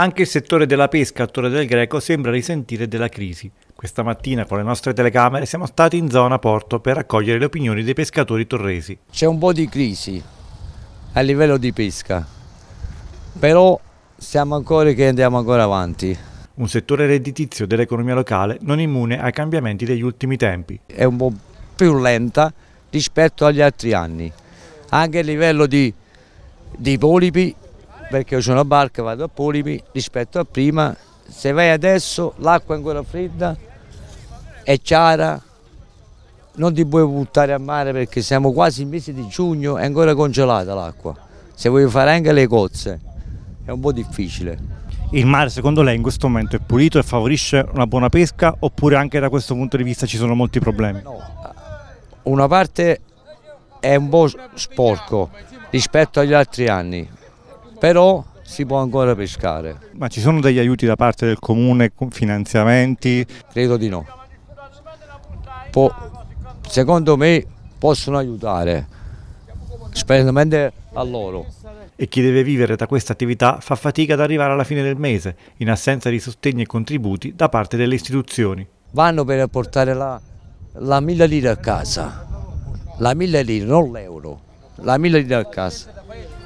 Anche il settore della pesca a Torre del Greco sembra risentire della crisi. Questa mattina con le nostre telecamere siamo stati in zona porto per raccogliere le opinioni dei pescatori torresi. C'è un po' di crisi a livello di pesca, però siamo ancora che andiamo ancora avanti. Un settore redditizio dell'economia locale non immune ai cambiamenti degli ultimi tempi. È un po' più lenta rispetto agli altri anni, anche a livello di, di polipi perché ho una barca, vado a Polipi rispetto a prima, se vai adesso l'acqua è ancora fredda, è chiara, non ti puoi buttare a mare perché siamo quasi il mese di giugno, è ancora congelata l'acqua, se vuoi fare anche le cozze è un po' difficile. Il mare secondo lei in questo momento è pulito e favorisce una buona pesca oppure anche da questo punto di vista ci sono molti problemi? No, una parte è un po' sporco rispetto agli altri anni, però si può ancora pescare. Ma ci sono degli aiuti da parte del comune, finanziamenti? Credo di no. Po secondo me possono aiutare, specialmente a loro. E chi deve vivere da questa attività fa fatica ad arrivare alla fine del mese, in assenza di sostegni e contributi da parte delle istituzioni. Vanno per portare la, la mille lire a casa, la mille lire, non l'euro, la mille lire a casa.